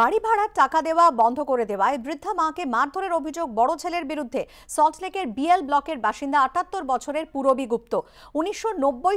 বাড়ি ভাড়ার টাকা দেওয়া বন্ধ করে দেওয়ায় বৃদ্ধা মাকে মারধরের অভিযোগ বড় ছেলের বিরুদ্ধে সল্টলেকের বিএল ব্লকের বাসিন্দা আটাত্তর বছরের পূরবী গুপ্ত উনিশশো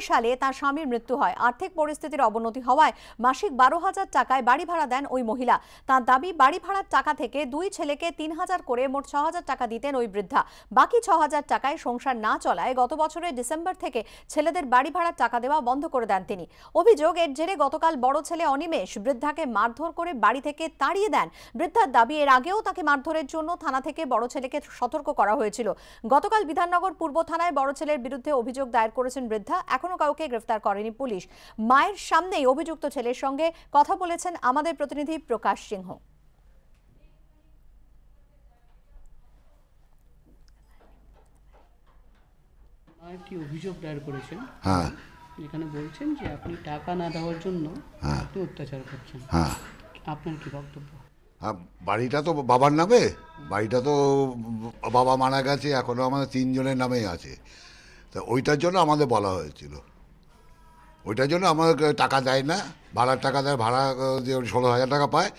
সালে তার স্বামীর মৃত্যু হয় আর্থিক পরিস্থিতির অবনতি হওয়ায় মাসিক বারো হাজার টাকায় বাড়ি ভাড়া দেন ওই মহিলা তার দাবি বাড়ি ভাড়ার টাকা থেকে দুই ছেলেকে তিন হাজার করে মোট ছ হাজার টাকা দিতেন ওই বৃদ্ধা বাকি ছ হাজার টাকায় সংসার না চলায় গত বছরের ডিসেম্বর থেকে ছেলেদের বাড়ি ভাড়ার টাকা দেওয়া বন্ধ করে দেন তিনি অভিযোগ এর জেরে গতকাল বড় ছেলে অনিমেষ বৃদ্ধাকে মারধর করে বাড়ি থেকে ছেলেকে তাড়িয়ে দেন বৃদ্ধার দাবি এর আগেও তাকে মারধরের জন্য থানা থেকে বড় ছেলেকে সতর্ক করা হয়েছিল গতকাল বিধাননগর পূর্ব থানায় বড় ছেলের বিরুদ্ধে অভিযোগ দায়ের করেছেন বৃদ্ধা এখনো কাউকে গ্রেফতার করেনি পুলিশ মায়ের সামনেই অভিযুক্ত ছেলের সঙ্গে কথা বলেছেন আমাদের প্রতিনিধি প্রকাশ সিংহ অভিযোগ দায়ের করেছেন হ্যাঁ বলছেন যে আপনি টাকা না দেওয়ার জন্য হ্যাঁ। অত্যাচার করছেন হ্যাঁ আপনার কি বক্তব্য বাড়িটা তো বাবার নামে বাড়িটা তো বাবা মারা গেছে এখনও আমাদের তিনজনের নামেই আছে তা ওইটার জন্য আমাদের বলা হয়েছিল ওইটার জন্য আমাদের টাকা দেয় না ভাড়ার টাকা দেয় ভাড়া যে ষোলো হাজার টাকা পায়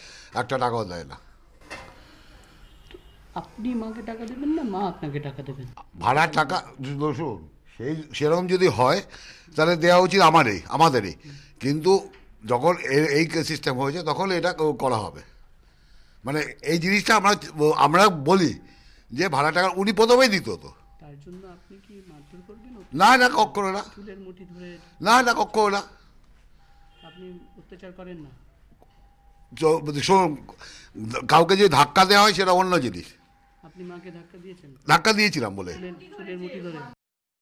একটা টাকাও দেয় না আপনি মাকে টাকা দেবেন না মা আপনাকে টাকা দেবেন ভাড়ার টাকা শুন সেই সেরকম যদি হয় তাহলে দেওয়া উচিত আমারই আমাদেরই কিন্তু যখন এই সিস্টেম হয়েছে তখন এটা করা হবে মানে এই জিনিসটা আমরা আমরা বলি যে ভাড়া টাকা উনি প্রথমেই দিত তো না না কক্ষনো না না না কক্ষনো না কাউকে যে ধাক্কা দেওয়া হয় সেটা অন্য জিনিস ধাক্কা দিয়েছিলাম বলে